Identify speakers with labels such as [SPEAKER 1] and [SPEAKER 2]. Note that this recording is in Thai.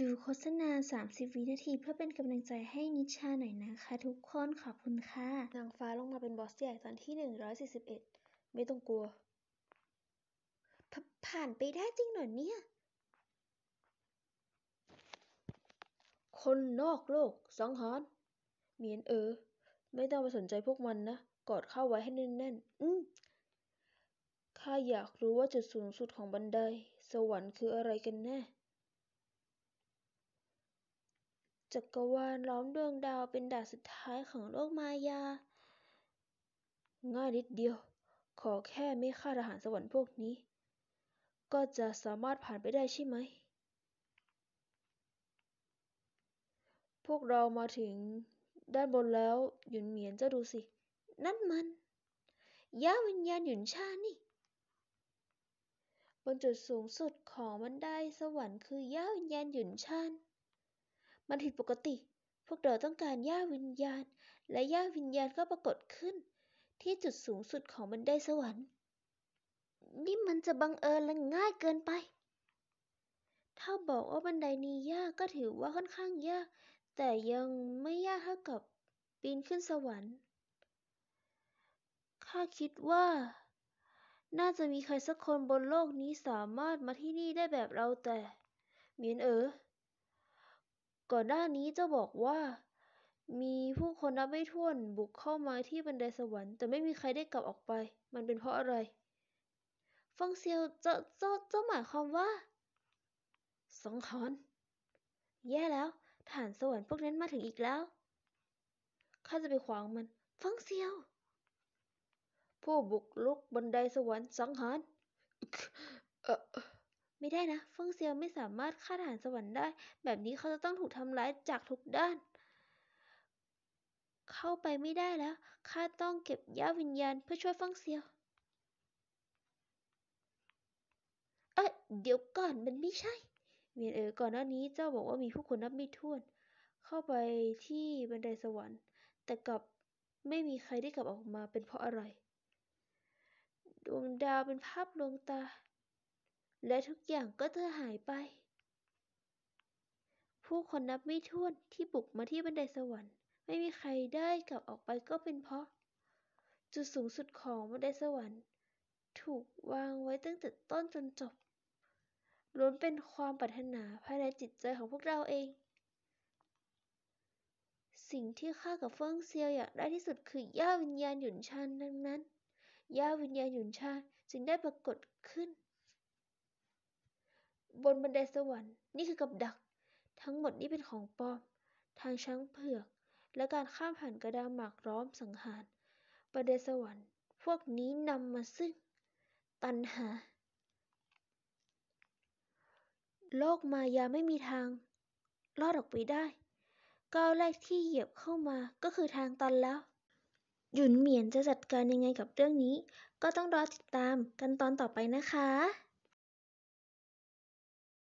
[SPEAKER 1] ดูโฆษณา30วินาทีเพื่อเป็นกำลังใจให้นิชาหน่อยนะคะทุกคนขอบคุณค่ะ นางฟ้าลงมาเป็นบอสใหญ่ตอนที่ 141 ไม่ต้องกลัวผผ่านไปได้จริงหรอเนี่ย คนนอกโลกสังหารเมียนเออ ไม่ต้องไปสนใจพวกมันนะ กอดเข้าไว้ให้แน่นๆอืมข้าอยากรู้ว่าจุดสูงสุดของบันได สวรรค์คืออะไรกันแน่จักรวาลล้อมดวงดาวเป็นด่านสุดท้ายของโลกมายา ง่ายนิดเดียว ขอแค่ไม่ฆ่าทหารสวรรค์พวกนี้ ก็จะสามารถผ่านไปได้ใช่ไหม พวกเรามาถึงด้านบนแล้ว หยุน เหมียนจะดูสิ นั่นมันย่าวิญญาณหยุนชานี่บนจุดสูงสุดของบัน ไดสวรรค์คือย่าวิญญาณหยุนชานมันผิดปกติ พวกเราต้องการย่าวิญญาณและย่าวิญญาณก็ปรากฏขึ้นที่จุดสูงสุดของบันไดสวรรค์ นี่มันจะบังเอิญและง่ายเกินไป ถ้าบอกว่าบันไดนี้ยากก็ถือว่าค่อนข้างยาก แต่ยังไม่ยากเท่ากับปีนขึ้นสวรรค์ ข้าคิดว่าน่าจะมีใครสักคนบนโลกนี้สามารถมาที่นี่ได้แบบเราแต่เมียนเออก่อนหน้านี้เจ้าบอกว่า มีผู้คนนับไม่ถ้วนบุกเข้ามาที่บันไดสวรรค์แต่ไม่มีใครได้กลับออกไป มันเป็นเพราะอะไรฟังเซียวเจ้าเจ้าเจ้าหมายความว่าสังขารแย่แล้วฐานสวรรค์พวกนั้นมาถึงอีกแล้วข้าจะไปขวางมันฟังเซียวผู้บุกลุกบันไดสวรรค์สังหารเอไม่ได้นะเฟิงเซียวไม่สามารถฆ่าทหารสวรรค์ได้ แบบนี้เขาจะต้องถูกทำร้ายจากทุกด้าน เข้าไปไม่ได้แล้ว ข้าต้องเก็บย่าวิญญาณเพื่อช่วยเฟิงเซียว เอ้ยเดี๋ยวก่อน มันไม่ใช่เวียนเออก่อนหน้านี้เจ้าบอกว่ามีผู้คนนับไม่ถ้วน เข้าไปที่บันไดสวรรค์ แต่กลับไม่มีใครได้กลับออกมาเป็นเพราะอะไร ดวงดาวเป็นภาพลวงตาและทุกอย่างก็จะหายไป ผู้คนนับไม่ถ้วนที่บุกมาที่บันไดสวรรค์ ไม่มีใครได้กลับออกไปก็เป็นเพราะ จุดสูงสุดของบันไดสวรรค์ ถูกวางไว้ตั้งแต่ต้นจนจบ ล้วนเป็นความปรารถนาภายในจิตใจของพวกเราเอง สิ่งที่ข้ากับเฟิงเซียวอยากได้ที่สุดคือย่าวิญญาณหยุนชานดังนั้นย่าวิญญาณหยุนชานจึงได้ปรากฏขึ้นบนบันไดสวรรค์นี่คือกับดัก ทั้งหมดนี้เป็นของปลอมทางช้างเผือก และการข้ามผ่านกระดาหมากร้อมสังหารบันไดสวรรค์ พวกนี้นำมาซึ่ง ตันหา โลกมายาไม่มีทางรอดออกไปได้ก้าวแรกที่เหยียบเข้ามาก็คือทางตันแล้ว หยุนเหมียนจะจัดการยังไงกับเรื่องนี้ ก็ต้องรอติดตามกันตอนต่อไปนะคะ